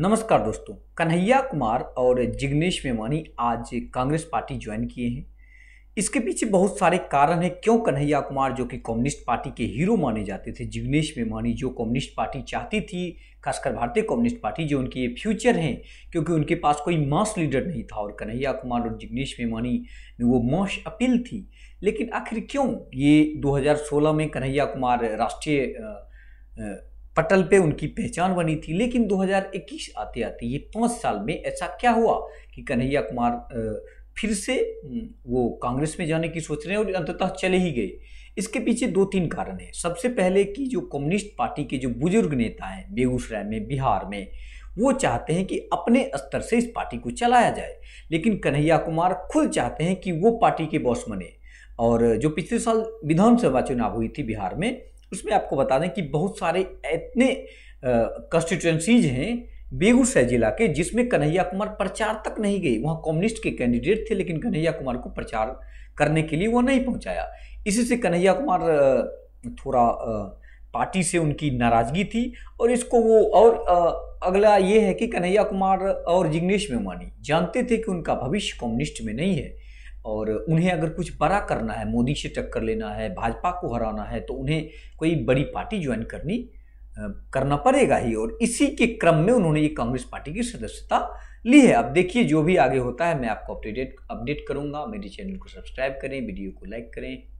नमस्कार दोस्तों कन्हैया कुमार और जिग्नेश मेवानी आज कांग्रेस पार्टी ज्वाइन किए हैं इसके पीछे बहुत सारे कारण हैं क्यों कन्हैया कुमार जो कि कम्युनिस्ट पार्टी के हीरो माने जाते थे जिग्नेश मेवानी जो कम्युनिस्ट पार्टी चाहती थी खासकर भारतीय कम्युनिस्ट पार्टी जो उनके फ्यूचर हैं क्योंकि उनके पास कोई मास लीडर नहीं था और कन्हैया कुमार और जिग्नेश मेवानी में वो मॉस अपील थी लेकिन आखिर क्यों ये दो में कन्हैया कुमार राष्ट्रीय पटल पे उनकी पहचान बनी थी लेकिन 2021 आते आते ये पाँच साल में ऐसा क्या हुआ कि कन्हैया कुमार फिर से वो कांग्रेस में जाने की सोच रहे हैं और अंततः चले ही गए इसके पीछे दो तीन कारण हैं सबसे पहले कि जो कम्युनिस्ट पार्टी के जो बुजुर्ग नेता हैं बेगूसराय में बिहार में वो चाहते हैं कि अपने स्तर से इस पार्टी को चलाया जाए लेकिन कन्हैया कुमार खुद चाहते हैं कि वो पार्टी के बॉस बने और जो पिछले साल विधानसभा चुनाव हुई थी बिहार में उसमें आपको बता दें कि बहुत सारे इतने कंस्टिट्यूंसीज हैं बेगूसराय जिला के जिसमें कन्हैया कुमार प्रचार तक नहीं गई वहाँ कम्युनिस्ट के कैंडिडेट थे लेकिन कन्हैया कुमार को प्रचार करने के लिए वो नहीं पहुँचाया इसी से कन्हैया कुमार थोड़ा पार्टी से उनकी नाराज़गी थी और इसको वो और अगला ये है कि कन्हैया कुमार और जिग्नेश मेवानी जानते थे कि उनका भविष्य कम्युनिस्ट में नहीं है और उन्हें अगर कुछ बड़ा करना है मोदी से टक्कर लेना है भाजपा को हराना है तो उन्हें कोई बड़ी पार्टी ज्वाइन करनी करना पड़ेगा ही और इसी के क्रम में उन्होंने ये कांग्रेस पार्टी की सदस्यता ली है अब देखिए जो भी आगे होता है मैं आपको अपडेट अपडेट करूंगा मेरे चैनल को सब्सक्राइब करें वीडियो को लाइक करें